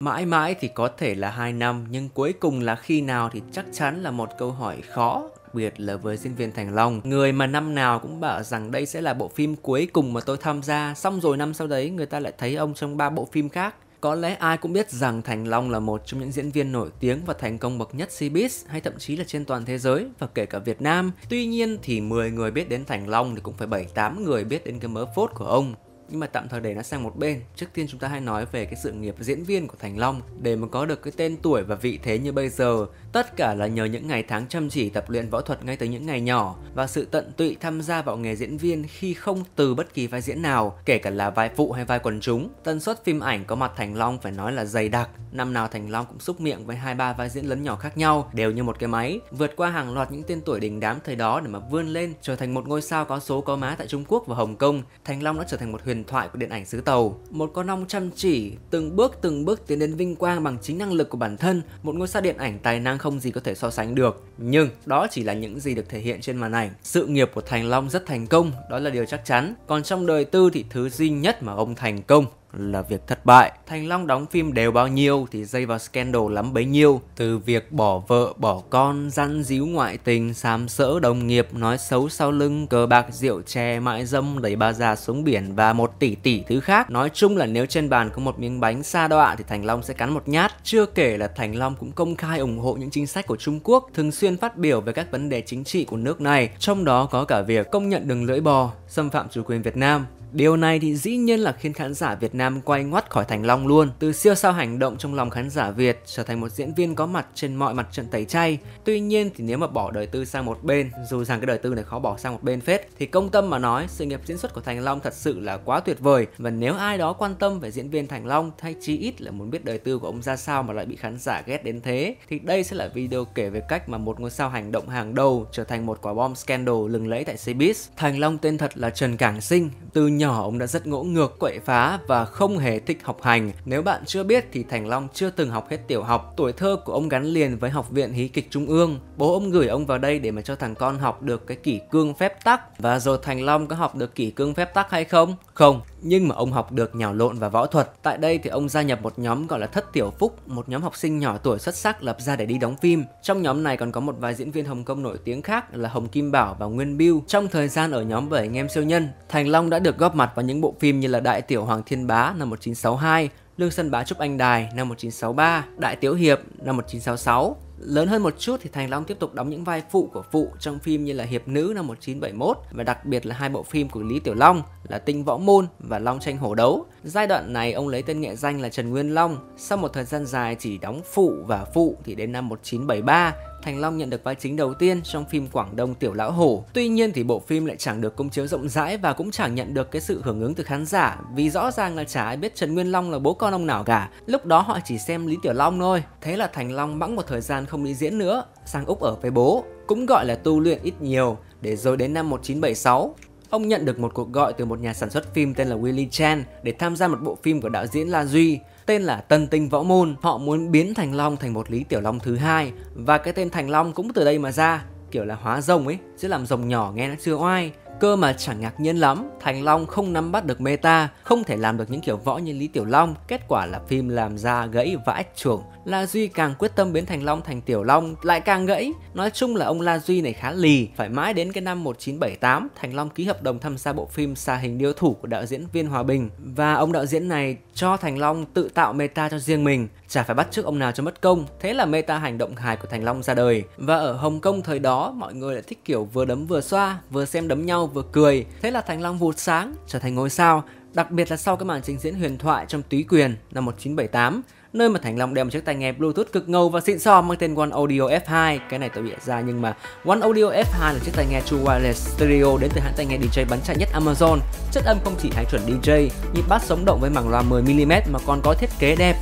Mãi mãi thì có thể là 2 năm nhưng cuối cùng là khi nào thì chắc chắn là một câu hỏi khó biệt là với diễn viên Thành Long Người mà năm nào cũng bảo rằng đây sẽ là bộ phim cuối cùng mà tôi tham gia Xong rồi năm sau đấy người ta lại thấy ông trong ba bộ phim khác có lẽ ai cũng biết rằng Thành Long là một trong những diễn viên nổi tiếng và thành công bậc nhất Cbiz hay thậm chí là trên toàn thế giới và kể cả Việt Nam. Tuy nhiên thì 10 người biết đến Thành Long thì cũng phải 7-8 người biết đến cái mớ phốt của ông nhưng mà tạm thời để nó sang một bên trước tiên chúng ta hãy nói về cái sự nghiệp diễn viên của thành long để mà có được cái tên tuổi và vị thế như bây giờ tất cả là nhờ những ngày tháng chăm chỉ tập luyện võ thuật ngay từ những ngày nhỏ và sự tận tụy tham gia vào nghề diễn viên khi không từ bất kỳ vai diễn nào kể cả là vai phụ hay vai quần chúng tần suất phim ảnh có mặt thành long phải nói là dày đặc năm nào thành long cũng xúc miệng với hai ba vai diễn lớn nhỏ khác nhau đều như một cái máy vượt qua hàng loạt những tên tuổi đình đám thời đó để mà vươn lên trở thành một ngôi sao có số có má tại trung quốc và hồng kông thành long đã trở thành một huyền huyền thoại của điện ảnh xứ Tàu. Một con ong chăm chỉ, từng bước từng bước tiến đến vinh quang bằng chính năng lực của bản thân, một ngôi sao điện ảnh tài năng không gì có thể so sánh được. Nhưng đó chỉ là những gì được thể hiện trên màn ảnh. Sự nghiệp của Thành Long rất thành công, đó là điều chắc chắn. Còn trong đời tư thì thứ duy nhất mà ông thành công là việc thất bại. Thành Long đóng phim đều bao nhiêu thì dây vào scandal lắm bấy nhiêu. Từ việc bỏ vợ, bỏ con, răn díu ngoại tình, xám sỡ đồng nghiệp, nói xấu sau lưng, cờ bạc, rượu chè, mại dâm, đẩy ba già xuống biển và một tỷ tỷ thứ khác. Nói chung là nếu trên bàn có một miếng bánh sa đọa thì Thành Long sẽ cắn một nhát. Chưa kể là Thành Long cũng công khai ủng hộ những chính sách của Trung Quốc, thường xuyên phát biểu về các vấn đề chính trị của nước này, trong đó có cả việc công nhận đường lưỡi bò, xâm phạm chủ quyền Việt Nam. Điều này thì dĩ nhiên là khiến khán giả Việt Nam quay ngoắt khỏi Thành Long luôn. Từ siêu sao hành động trong lòng khán giả Việt trở thành một diễn viên có mặt trên mọi mặt trận tẩy chay. Tuy nhiên thì nếu mà bỏ đời tư sang một bên, dù rằng cái đời tư này khó bỏ sang một bên phết, thì công tâm mà nói sự nghiệp diễn xuất của Thành Long thật sự là quá tuyệt vời. Và nếu ai đó quan tâm về diễn viên Thành Long thay chí ít là muốn biết đời tư của ông ra sao mà lại bị khán giả ghét đến thế, thì đây sẽ là video kể về cách mà một ngôi sao hành động hàng đầu trở thành một quả bom scandal lừng lẫy tại Cbiz. Thành Long tên thật là Trần Cảng Sinh, từ nhỏ nhỏ ông đã rất ngỗ ngược, quậy phá và không hề thích học hành. Nếu bạn chưa biết thì Thành Long chưa từng học hết tiểu học, tuổi thơ của ông gắn liền với Học viện Hí kịch Trung ương. Bố ông gửi ông vào đây để mà cho thằng con học được cái kỷ cương phép tắc và rồi Thành Long có học được kỷ cương phép tắc hay không? Không, nhưng mà ông học được nhào lộn và võ thuật. Tại đây thì ông gia nhập một nhóm gọi là Thất Tiểu Phúc, một nhóm học sinh nhỏ tuổi xuất sắc lập ra để đi đóng phim. Trong nhóm này còn có một vài diễn viên Hồng Kông nổi tiếng khác là Hồng Kim Bảo và Nguyên Biêu. Trong thời gian ở nhóm 7 anh em siêu nhân, Thành Long đã được góp mặt vào những bộ phim như là Đại Tiểu Hoàng Thiên Bá năm 1962, Lương Sân Bá Trúc Anh Đài năm 1963, Đại Tiểu Hiệp năm 1966, Lớn hơn một chút thì Thành Long tiếp tục đóng những vai phụ của phụ trong phim như là Hiệp Nữ năm 1971 và đặc biệt là hai bộ phim của Lý Tiểu Long là Tinh Võ Môn và Long Tranh Hổ Đấu. Giai đoạn này ông lấy tên nghệ danh là Trần Nguyên Long. Sau một thời gian dài chỉ đóng phụ và phụ thì đến năm 1973 Thành Long nhận được vai chính đầu tiên trong phim Quảng Đông Tiểu Lão Hổ. Tuy nhiên thì bộ phim lại chẳng được công chiếu rộng rãi và cũng chẳng nhận được cái sự hưởng ứng từ khán giả vì rõ ràng là chả ai biết Trần Nguyên Long là bố con ông nào cả. Lúc đó họ chỉ xem Lý Tiểu Long thôi. Thế là Thành Long bẵng một thời gian không đi diễn nữa, sang Úc ở với bố, cũng gọi là tu luyện ít nhiều, để rồi đến năm 1976, ông nhận được một cuộc gọi từ một nhà sản xuất phim tên là Willie Chan để tham gia một bộ phim của đạo diễn La Duy tên là Tân Tinh Võ Môn. Họ muốn biến Thành Long thành một Lý Tiểu Long thứ hai và cái tên Thành Long cũng từ đây mà ra, kiểu là hóa rồng ấy, chứ làm rồng nhỏ nghe nó chưa oai. Cơ mà chẳng ngạc nhiên lắm, Thành Long không nắm bắt được meta, không thể làm được những kiểu võ như Lý Tiểu Long. Kết quả là phim làm ra gãy vãi chuồng. La Duy càng quyết tâm biến Thành Long thành Tiểu Long lại càng gãy. Nói chung là ông La Duy này khá lì, phải mãi đến cái năm 1978, Thành Long ký hợp đồng tham gia bộ phim Xà hình điêu thủ của đạo diễn Viên Hòa Bình. Và ông đạo diễn này cho Thành Long tự tạo meta cho riêng mình, chả phải bắt chước ông nào cho mất công. Thế là meta hành động hài của Thành Long ra đời. Và ở Hồng Kông thời đó, mọi người lại thích kiểu vừa đấm vừa xoa, vừa xem đấm nhau vừa cười. Thế là Thành Long vụt sáng, trở thành ngôi sao, đặc biệt là sau cái màn trình diễn huyền thoại trong Túy Quyền năm 1978 nơi mà Thành Long đeo một chiếc tai nghe Bluetooth cực ngầu và xịn sò mang tên One Audio F2. Cái này tôi bịa ra nhưng mà One Audio F2 là chiếc tai nghe True Wireless Stereo đến từ hãng tai nghe DJ bán chạy nhất Amazon. Chất âm không chỉ hàng chuẩn DJ, nhịp bass sống động với màng loa 10mm mà còn có thiết kế đẹp,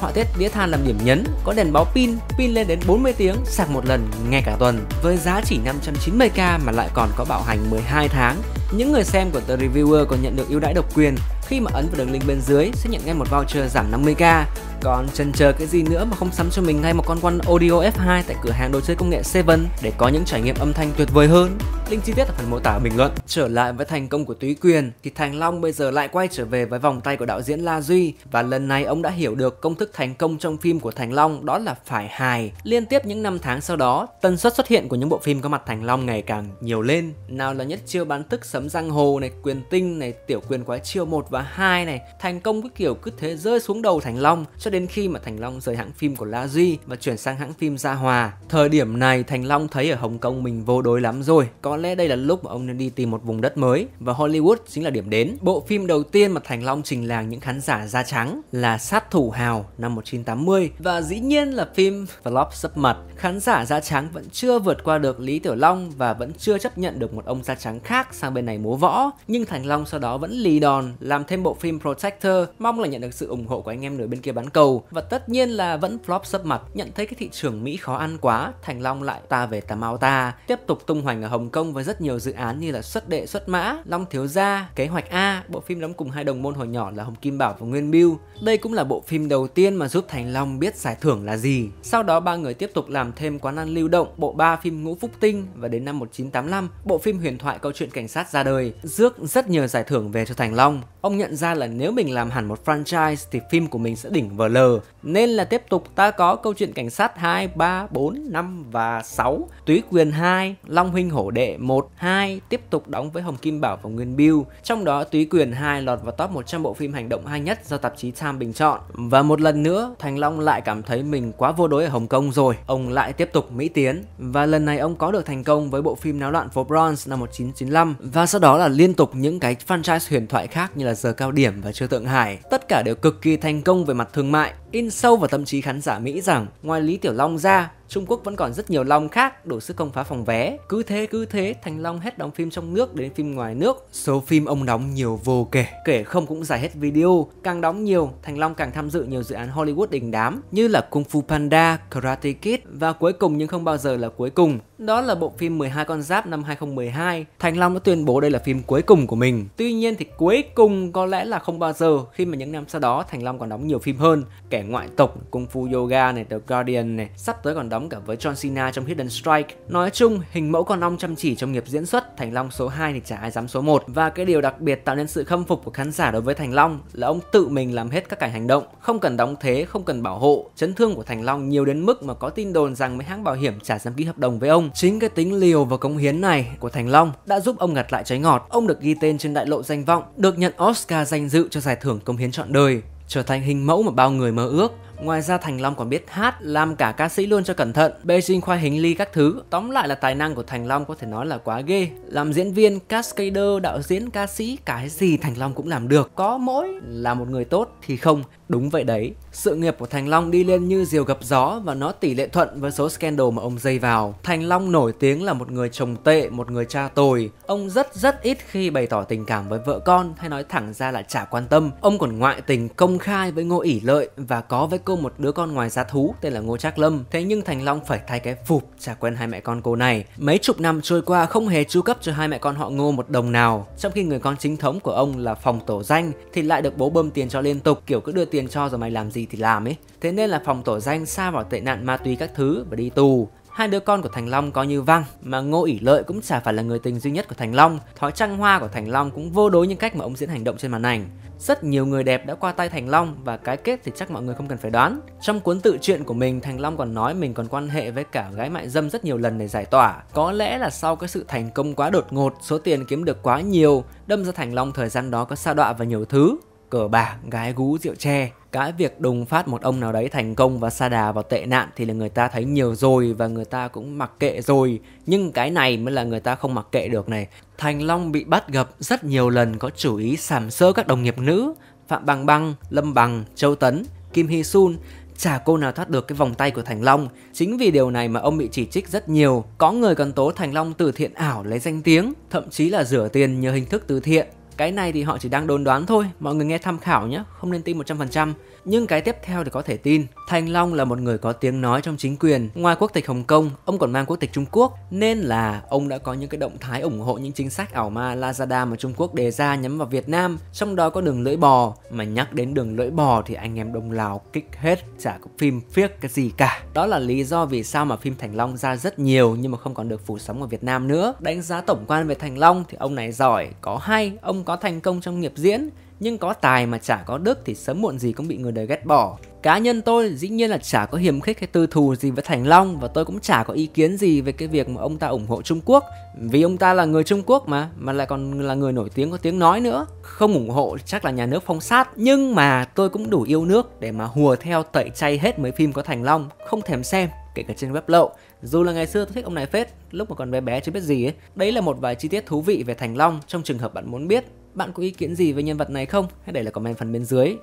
họa tiết đĩa than làm điểm nhấn, có đèn báo pin, pin lên đến 40 tiếng, sạc một lần nghe cả tuần. Với giá chỉ 590k mà lại còn có bảo hành 12 tháng, những người xem của The Reviewer còn nhận được ưu đãi độc quyền khi mà ấn vào đường link bên dưới sẽ nhận ngay một voucher giảm 50k. Còn chần chờ cái gì nữa mà không sắm cho mình ngay một con quan Audio F2 tại cửa hàng đồ chơi công nghệ Seven để có những trải nghiệm âm thanh tuyệt vời hơn. Link chi tiết ở phần mô tả bình luận. Trở lại với thành công của Túy Quyền thì Thành Long bây giờ lại quay trở về với vòng tay của đạo diễn La Duy và lần này ông đã hiểu được công thức thành công trong phim của Thành Long đó là phải hài. Liên tiếp những năm tháng sau đó, tần suất xuất hiện của những bộ phim có mặt Thành Long ngày càng nhiều lên. Nào là nhất chiêu bán thức sấm giang hồ này, quyền tinh này, tiểu quyền quái chiêu một và và 2 này thành công cứ kiểu cứ thế rơi xuống đầu Thành Long cho đến khi mà Thành Long rời hãng phim của La Duy và chuyển sang hãng phim Gia Hòa. Thời điểm này Thành Long thấy ở Hồng Kông mình vô đối lắm rồi, có lẽ đây là lúc mà ông nên đi tìm một vùng đất mới và Hollywood chính là điểm đến. Bộ phim đầu tiên mà Thành Long trình làng những khán giả da trắng là Sát thủ Hào năm 1980 và dĩ nhiên là phim flop sấp mặt Khán giả da trắng vẫn chưa vượt qua được Lý Tiểu Long và vẫn chưa chấp nhận được một ông da trắng khác sang bên này múa võ, nhưng Thành Long sau đó vẫn lì đòn làm thêm bộ phim Protector, mong là nhận được sự ủng hộ của anh em nửa bên kia bán cầu. Và tất nhiên là vẫn flop sấp mặt, nhận thấy cái thị trường Mỹ khó ăn quá, Thành Long lại ta về tà mau ta, tiếp tục tung hoành ở Hồng Kông với rất nhiều dự án như là xuất đệ xuất mã, Long Thiếu Gia, Kế hoạch A, bộ phim đóng cùng hai đồng môn hồi nhỏ là Hồng Kim Bảo và Nguyên Biêu. Đây cũng là bộ phim đầu tiên mà giúp Thành Long biết giải thưởng là gì. Sau đó ba người tiếp tục làm thêm Quán ăn lưu động, bộ ba phim Ngũ Phúc Tinh và đến năm 1985, bộ phim huyền thoại câu chuyện cảnh sát ra đời, rước rất nhiều giải thưởng về cho Thành Long. Ông nhận ra là nếu mình làm hẳn một franchise thì phim của mình sẽ đỉnh vờ lờ. Nên là tiếp tục ta có câu chuyện cảnh sát 2, 3, 4, 5 và 6, Túy Quyền 2, Long Huynh Hổ Đệ 1, 2 tiếp tục đóng với Hồng Kim Bảo và Nguyên Biêu. Trong đó Túy Quyền 2 lọt vào top 100 bộ phim hành động hay nhất do tạp chí Time bình chọn. Và một lần nữa, Thành Long lại cảm thấy mình quá vô đối ở Hồng Kông rồi. Ông lại tiếp tục Mỹ tiến và lần này ông có được thành công với bộ phim Náo loạn phố Bronze năm 1995 và sau đó là liên tục những cái franchise huyền thoại khác như là giờ cao điểm và Trương Thượng Hải, tất cả đều cực kỳ thành công về mặt thương mại in sâu vào tâm trí khán giả Mỹ rằng ngoài Lý Tiểu Long ra, Trung Quốc vẫn còn rất nhiều Long khác đủ sức công phá phòng vé. Cứ thế cứ thế, Thành Long hết đóng phim trong nước đến phim ngoài nước. Số phim ông đóng nhiều vô kể, kể không cũng dài hết video. Càng đóng nhiều, Thành Long càng tham dự nhiều dự án Hollywood đình đám như là Kung Fu Panda, Karate Kid và cuối cùng nhưng không bao giờ là cuối cùng. Đó là bộ phim 12 con giáp năm 2012. Thành Long đã tuyên bố đây là phim cuối cùng của mình. Tuy nhiên thì cuối cùng có lẽ là không bao giờ khi mà những năm sau đó Thành Long còn đóng nhiều phim hơn. Kể kẻ ngoại tộc Kung Fu Yoga này The Guardian này sắp tới còn đóng cả với John Cena trong Hidden Strike nói chung hình mẫu con ong chăm chỉ trong nghiệp diễn xuất Thành Long số 2 thì chả ai dám số 1 và cái điều đặc biệt tạo nên sự khâm phục của khán giả đối với Thành Long là ông tự mình làm hết các cảnh hành động không cần đóng thế không cần bảo hộ chấn thương của Thành Long nhiều đến mức mà có tin đồn rằng mấy hãng bảo hiểm chả dám ký hợp đồng với ông chính cái tính liều và cống hiến này của Thành Long đã giúp ông ngặt lại trái ngọt ông được ghi tên trên đại lộ danh vọng được nhận Oscar danh dự cho giải thưởng cống hiến trọn đời trở thành hình mẫu mà bao người mơ ước. Ngoài ra Thành Long còn biết hát, làm cả ca sĩ luôn cho cẩn thận, Beijing khoai hình ly các thứ. Tóm lại là tài năng của Thành Long có thể nói là quá ghê. Làm diễn viên, cascader, đạo diễn, ca sĩ, cái gì Thành Long cũng làm được. Có mỗi là một người tốt thì không, đúng vậy đấy. Sự nghiệp của Thành Long đi lên như diều gặp gió và nó tỷ lệ thuận với số scandal mà ông dây vào. Thành Long nổi tiếng là một người chồng tệ, một người cha tồi. Ông rất rất ít khi bày tỏ tình cảm với vợ con hay nói thẳng ra là chả quan tâm. Ông còn ngoại tình công khai với Ngô ỉ Lợi và có với cô một đứa con ngoài giá thú tên là Ngô Trác Lâm. Thế nhưng Thành Long phải thay cái phục chả quen hai mẹ con cô này. Mấy chục năm trôi qua không hề chu cấp cho hai mẹ con họ Ngô một đồng nào, trong khi người con chính thống của ông là phòng tổ danh thì lại được bố bơm tiền cho liên tục kiểu cứ đưa tiền cho rồi mày làm gì thì làm ấy. Thế nên là phòng tổ danh xa vào tệ nạn ma túy các thứ và đi tù. Hai đứa con của Thành Long coi như văng, mà Ngô Ỷ Lợi cũng chả phải là người tình duy nhất của Thành Long. Thói trăng hoa của Thành Long cũng vô đối những cách mà ông diễn hành động trên màn ảnh. Rất nhiều người đẹp đã qua tay Thành Long và cái kết thì chắc mọi người không cần phải đoán. Trong cuốn tự truyện của mình, Thành Long còn nói mình còn quan hệ với cả gái mại dâm rất nhiều lần để giải tỏa. Có lẽ là sau cái sự thành công quá đột ngột, số tiền kiếm được quá nhiều, đâm ra Thành Long thời gian đó có sa đọa và nhiều thứ cờ bạc, gái gú, rượu tre. Cái việc đùng phát một ông nào đấy thành công và sa đà vào tệ nạn thì là người ta thấy nhiều rồi và người ta cũng mặc kệ rồi. Nhưng cái này mới là người ta không mặc kệ được này. Thành Long bị bắt gặp rất nhiều lần có chủ ý sàm sỡ các đồng nghiệp nữ. Phạm Bằng Băng, Lâm Bằng, Châu Tấn, Kim Hy Sun chả cô nào thoát được cái vòng tay của Thành Long. Chính vì điều này mà ông bị chỉ trích rất nhiều. Có người còn tố Thành Long từ thiện ảo lấy danh tiếng, thậm chí là rửa tiền nhờ hình thức từ thiện. Cái này thì họ chỉ đang đồn đoán thôi, mọi người nghe tham khảo nhé, không nên tin 100%. Nhưng cái tiếp theo thì có thể tin. Thành Long là một người có tiếng nói trong chính quyền. Ngoài quốc tịch Hồng Kông, ông còn mang quốc tịch Trung Quốc. Nên là ông đã có những cái động thái ủng hộ những chính sách ảo ma Lazada mà Trung Quốc đề ra nhắm vào Việt Nam. Trong đó có đường lưỡi bò. Mà nhắc đến đường lưỡi bò thì anh em đồng Lào kích hết, chả có phim phiếc cái gì cả. Đó là lý do vì sao mà phim Thành Long ra rất nhiều nhưng mà không còn được phủ sóng ở Việt Nam nữa. Đánh giá tổng quan về Thành Long thì ông này giỏi, có hay, ông có thành công trong nghiệp diễn nhưng có tài mà chả có đức thì sớm muộn gì cũng bị người đời ghét bỏ. Cá nhân tôi dĩ nhiên là chả có hiềm khích hay tư thù gì với Thành Long và tôi cũng chả có ý kiến gì về cái việc mà ông ta ủng hộ Trung Quốc vì ông ta là người Trung Quốc mà mà lại còn là người nổi tiếng có tiếng nói nữa. Không ủng hộ chắc là nhà nước phong sát nhưng mà tôi cũng đủ yêu nước để mà hùa theo tẩy chay hết mấy phim có Thành Long, không thèm xem kể cả trên web lậu. Dù là ngày xưa tôi thích ông này phết, lúc mà còn bé bé chưa biết gì ấy. Đấy là một vài chi tiết thú vị về Thành Long trong trường hợp bạn muốn biết. Bạn có ý kiến gì về nhân vật này không? Hãy để lại comment phần bên dưới.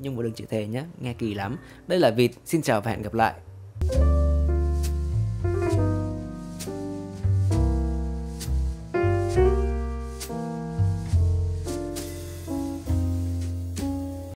Nhưng mà đừng chỉ thề nhé, nghe kỳ lắm. Đây là Vịt, xin chào và hẹn gặp lại.